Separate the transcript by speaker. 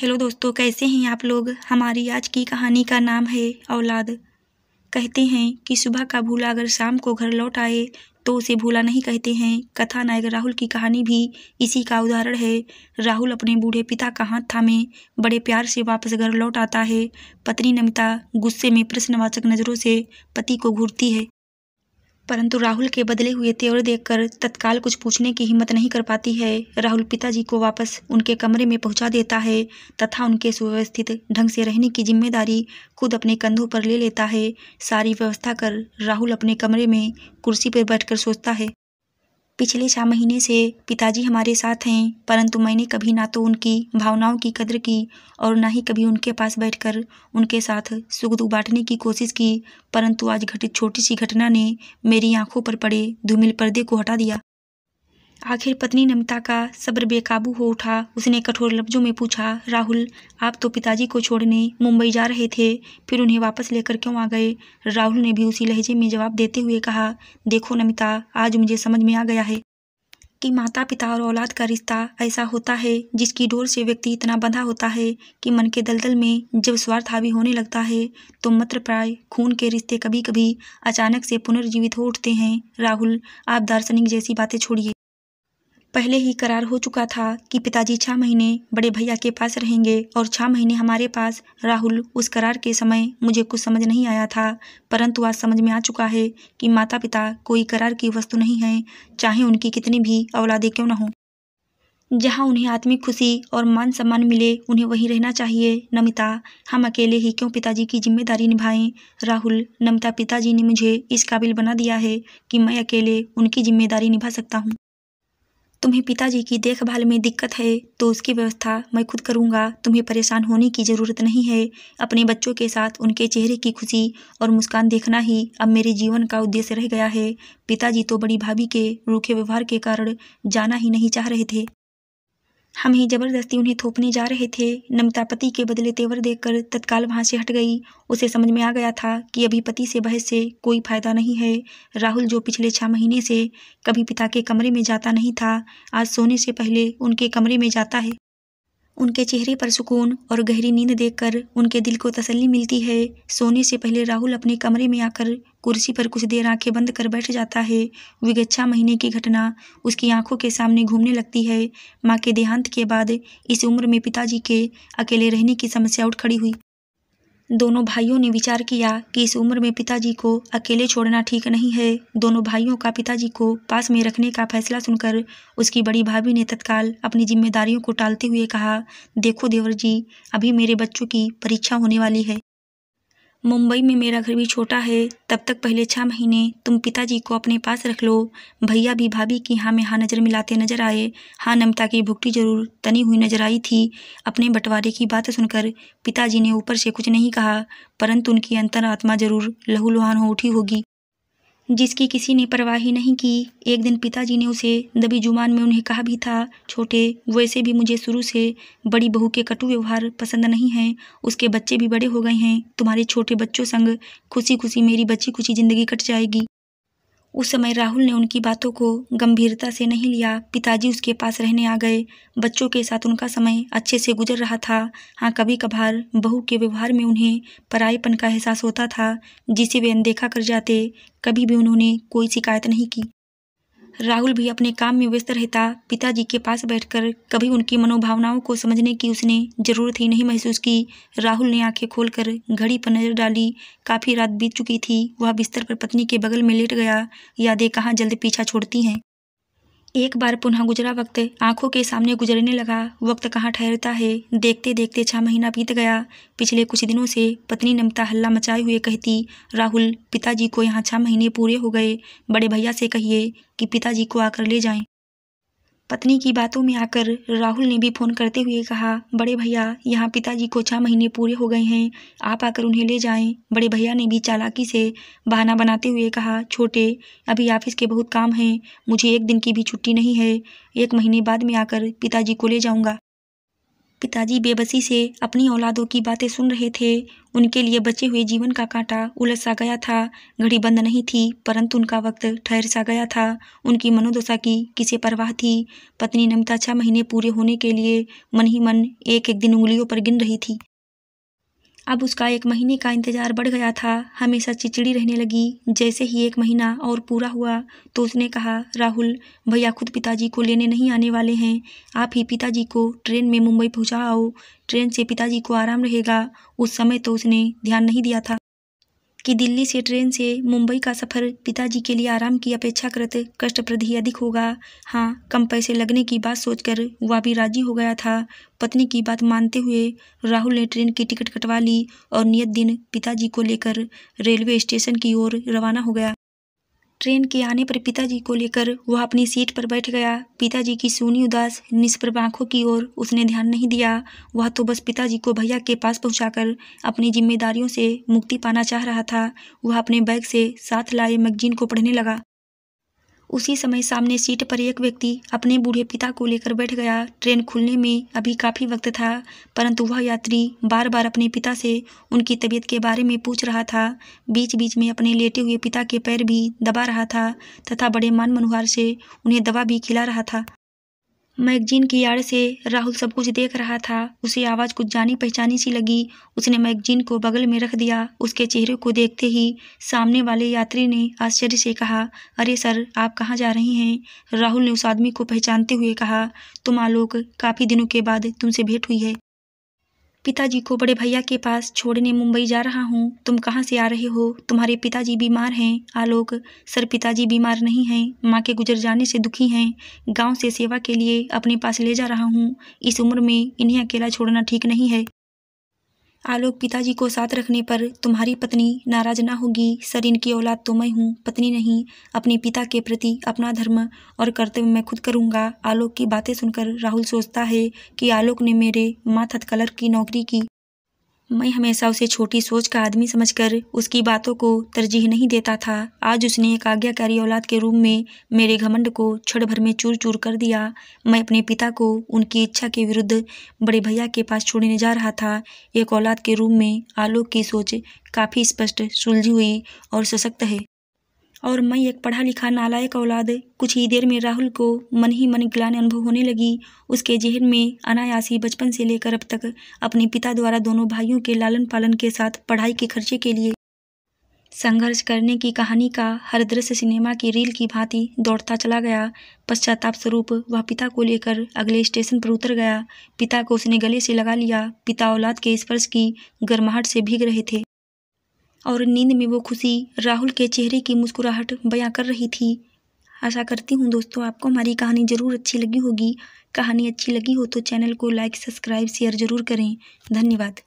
Speaker 1: hello दोस्तों कैसे हैं आप लोग हमारी आज की कहानी का नाम है औलाद कहते हैं कि सुबह का भूला अगर शाम को घर लौट आए तो उसे भूला नहीं कहते हैं कथा नायक राहुल की कहानी भी इसी का उदाहरण है राहुल अपने बूढ़े पिता का हाथ थामे बड़े प्यार से वापस घर लौट आता है पत्नी नमिता गुस्से में प्रश्नवाचक नज़रों से पति को घूरती है परंतु राहुल के बदले हुए तेवर देखकर तत्काल कुछ पूछने की हिम्मत नहीं कर पाती है राहुल पिताजी को वापस उनके कमरे में पहुंचा देता है तथा उनके सुव्यवस्थित ढंग से रहने की जिम्मेदारी खुद अपने कंधों पर ले लेता है सारी व्यवस्था कर राहुल अपने कमरे में कुर्सी पर बैठकर सोचता है पिछले छः महीने से पिताजी हमारे साथ हैं परंतु मैंने कभी ना तो उनकी भावनाओं की कदर की और ना ही कभी उनके पास बैठकर उनके साथ सुख दुख बांटने की कोशिश की परंतु आज घटित छोटी सी घटना ने मेरी आंखों पर पड़े धूमिल पर्दे को हटा दिया आखिर पत्नी नमिता का सब्र बेकाबू हो उठा उसने कठोर लफ्जों में पूछा राहुल आप तो पिताजी को छोड़ने मुंबई जा रहे थे फिर उन्हें वापस लेकर क्यों आ गए राहुल ने भी उसी लहजे में जवाब देते हुए कहा देखो नमिता आज मुझे समझ में आ गया है कि माता पिता और औलाद का रिश्ता ऐसा होता है जिसकी डोर से व्यक्ति इतना बंधा होता है कि मन के दलदल में जब स्वार्थ हावी होने लगता है तो मत्र प्राय खून के रिश्ते कभी कभी अचानक से पुनर्जीवित हो उठते हैं राहुल आप दार्शनिक जैसी बातें छोड़िए पहले ही करार हो चुका था कि पिताजी छह महीने बड़े भैया के पास रहेंगे और छः महीने हमारे पास राहुल उस करार के समय मुझे कुछ समझ नहीं आया था परंतु आज समझ में आ चुका है कि माता पिता कोई करार की वस्तु नहीं है चाहे उनकी कितनी भी औलादे क्यों न हों जहाँ उन्हें आत्मिक खुशी और मान सम्मान मिले उन्हें वहीं रहना चाहिए नमिता हम अकेले ही क्यों पिताजी की जिम्मेदारी निभाएं राहुल नमिता पिताजी ने मुझे इस काबिल बना दिया है कि मैं अकेले उनकी जिम्मेदारी निभा सकता हूँ तुम्हें पिताजी की देखभाल में दिक्कत है तो उसकी व्यवस्था मैं खुद करूँगा तुम्हें परेशान होने की ज़रूरत नहीं है अपने बच्चों के साथ उनके चेहरे की खुशी और मुस्कान देखना ही अब मेरे जीवन का उद्देश्य रह गया है पिताजी तो बड़ी भाभी के रूखे व्यवहार के कारण जाना ही नहीं चाह रहे थे हम ही जबरदस्ती उन्हें थोपने जा रहे थे नमिता पति के बदले तेवर देखकर तत्काल वहां से हट गई उसे समझ में आ गया था कि अभी पति से बहस से कोई फायदा नहीं है राहुल जो पिछले छह महीने से कभी पिता के कमरे में जाता नहीं था आज सोने से पहले उनके कमरे में जाता है उनके चेहरे पर सुकून और गहरी नींद देखकर उनके दिल को तसल्ली मिलती है सोने से पहले राहुल अपने कमरे में आकर कुर्सी पर कुछ देर आंखें बंद कर बैठ जाता है विगत छह महीने की घटना उसकी आंखों के सामने घूमने लगती है माँ के देहांत के बाद इस उम्र में पिताजी के अकेले रहने की समस्या उठ खड़ी हुई दोनों भाइयों ने विचार किया कि इस उम्र में पिताजी को अकेले छोड़ना ठीक नहीं है दोनों भाइयों का पिताजी को पास में रखने का फैसला सुनकर उसकी बड़ी भाभी ने तत्काल अपनी जिम्मेदारियों को टालते हुए कहा देखो देवर जी अभी मेरे बच्चों की परीक्षा होने वाली है मुंबई में मेरा घर भी छोटा है तब तक पहले छः महीने तुम पिताजी को अपने पास रख लो भैया भी भाभी की हाँ में हाँ नज़र मिलाते नजर आए हाँ नमता की भुगटी जरूर तनी हुई नजर आई थी अपने बंटवारे की बात सुनकर पिताजी ने ऊपर से कुछ नहीं कहा परंतु उनकी अंतर आत्मा जरूर लहूलुहान हो उठी होगी जिसकी किसी ने परवाही नहीं की एक दिन पिताजी ने उसे दबी जुमान में उन्हें कहा भी था छोटे वैसे भी मुझे शुरू से बड़ी बहू के कटु व्यवहार पसंद नहीं हैं उसके बच्चे भी बड़े हो गए हैं तुम्हारे छोटे बच्चों संग खुशी खुशी मेरी बची खुशी ज़िंदगी कट जाएगी उस समय राहुल ने उनकी बातों को गंभीरता से नहीं लिया पिताजी उसके पास रहने आ गए बच्चों के साथ उनका समय अच्छे से गुजर रहा था हाँ कभी कभार बहू के व्यवहार में उन्हें परायपन का एहसास होता था जिसे वे अनदेखा कर जाते कभी भी उन्होंने कोई शिकायत नहीं की राहुल भी अपने काम में व्यस्त रहता पिताजी के पास बैठकर कभी उनकी मनोभावनाओं को समझने की उसने ज़रूरत ही नहीं महसूस की राहुल ने आंखें खोलकर घड़ी पर नज़र डाली काफ़ी रात बीत चुकी थी वह बिस्तर पर पत्नी के बगल में लेट गया यादें कहाँ जल्द पीछा छोड़ती हैं एक बार पुनः गुजरा वक्त आंखों के सामने गुजरने लगा वक्त कहाँ ठहरता है देखते देखते छह महीना बीत गया पिछले कुछ दिनों से पत्नी नमता हल्ला मचाए हुए कहती राहुल पिताजी को यहाँ छह महीने पूरे हो गए बड़े भैया से कहिए कि पिताजी को आकर ले जाएं पत्नी की बातों में आकर राहुल ने भी फ़ोन करते हुए कहा बड़े भैया यहाँ पिताजी को छः महीने पूरे हो गए हैं आप आकर उन्हें ले जाएं बड़े भैया ने भी चालाकी से बहाना बनाते हुए कहा छोटे अभी ऑफिस के बहुत काम हैं मुझे एक दिन की भी छुट्टी नहीं है एक महीने बाद में आकर पिताजी को ले जाऊँगा पिताजी बेबसी से अपनी औलादों की बातें सुन रहे थे उनके लिए बचे हुए जीवन का कांटा उलझ सा गया था घड़ी बंद नहीं थी परंतु उनका वक्त ठहर सा गया था उनकी मनोदशा की किसे परवाह थी पत्नी नमिता छह महीने पूरे होने के लिए मन ही मन एक एक दिन उंगलियों पर गिन रही थी अब उसका एक महीने का इंतज़ार बढ़ गया था हमेशा चिचड़ी रहने लगी जैसे ही एक महीना और पूरा हुआ तो उसने कहा राहुल भैया खुद पिताजी को लेने नहीं आने वाले हैं आप ही पिताजी को ट्रेन में मुंबई पहुंचा आओ ट्रेन से पिताजी को आराम रहेगा उस समय तो उसने ध्यान नहीं दिया था कि दिल्ली से ट्रेन से मुंबई का सफ़र पिताजी के लिए आराम की अपेक्षाकृत कष्टप्रद ही अधिक होगा हाँ कम पैसे लगने की बात सोचकर वह भी राजी हो गया था पत्नी की बात मानते हुए राहुल ने ट्रेन की टिकट कटवा ली और नियत दिन पिताजी को लेकर रेलवे स्टेशन की ओर रवाना हो गया ट्रेन के आने पर पिताजी को लेकर वह अपनी सीट पर बैठ गया पिताजी की सोनी उदास निष्प्रभ आंखों की ओर उसने ध्यान नहीं दिया वह तो बस पिताजी को भैया के पास पहुंचाकर अपनी जिम्मेदारियों से मुक्ति पाना चाह रहा था वह अपने बैग से साथ लाए मैगजीन को पढ़ने लगा उसी समय सामने सीट पर एक व्यक्ति अपने बूढ़े पिता को लेकर बैठ गया ट्रेन खुलने में अभी काफ़ी वक्त था परंतु वह यात्री बार बार अपने पिता से उनकी तबीयत के बारे में पूछ रहा था बीच बीच में अपने लेटे हुए पिता के पैर भी दबा रहा था तथा बड़े मन मनुहार से उन्हें दवा भी खिला रहा था मैगजीन की आड़ से राहुल सब कुछ देख रहा था उसे आवाज़ कुछ जानी पहचानी सी लगी उसने मैगजीन को बगल में रख दिया उसके चेहरे को देखते ही सामने वाले यात्री ने आश्चर्य से कहा अरे सर आप कहाँ जा रहे हैं राहुल ने उस आदमी को पहचानते हुए कहा तुम आलोक काफ़ी दिनों के बाद तुमसे भेंट हुई है पिताजी को बड़े भैया के पास छोड़ने मुंबई जा रहा हूँ तुम कहाँ से आ रहे हो तुम्हारे पिताजी बीमार हैं आलोक सर पिताजी बीमार नहीं हैं माँ के गुजर जाने से दुखी हैं गांव से सेवा के लिए अपने पास ले जा रहा हूँ इस उम्र में इन्हें अकेला छोड़ना ठीक नहीं है आलोक पिताजी को साथ रखने पर तुम्हारी पत्नी नाराज ना होगी सर इनकी औलाद तो मैं हूँ पत्नी नहीं अपने पिता के प्रति अपना धर्म और कर्तव्य मैं खुद करूँगा आलोक की बातें सुनकर राहुल सोचता है कि आलोक ने मेरे हथ कलर की नौकरी की मैं हमेशा उसे छोटी सोच का आदमी समझकर उसकी बातों को तरजीह नहीं देता था आज उसने एक आज्ञाकारी औलाद के रूप में मेरे घमंड को छड़ भर में चूर चूर कर दिया मैं अपने पिता को उनकी इच्छा के विरुद्ध बड़े भैया के पास छोड़ने जा रहा था एक औलाद के रूप में आलोक की सोच काफ़ी स्पष्ट सुलझी हुई और सशक्त है और मैं एक पढ़ा लिखा नालायक औलाद कुछ ही देर में राहुल को मन ही मन ग्लान अनुभव होने लगी उसके जहन में अनायासी बचपन से लेकर अब तक अपने पिता द्वारा दोनों भाइयों के लालन पालन के साथ पढ़ाई के खर्चे के लिए संघर्ष करने की कहानी का हर दृश्य सिनेमा की रील की भांति दौड़ता चला गया पश्चाताप स्वरूप वह पिता को लेकर अगले स्टेशन पर उतर गया पिता को उसने गले से लगा लिया पिता औलाद के स्पर्श की गर्माहट से भीग रहे थे और नींद में वो खुशी राहुल के चेहरे की मुस्कुराहट बयां कर रही थी आशा करती हूँ दोस्तों आपको हमारी कहानी ज़रूर अच्छी लगी होगी कहानी अच्छी लगी हो तो चैनल को लाइक सब्सक्राइब शेयर ज़रूर करें धन्यवाद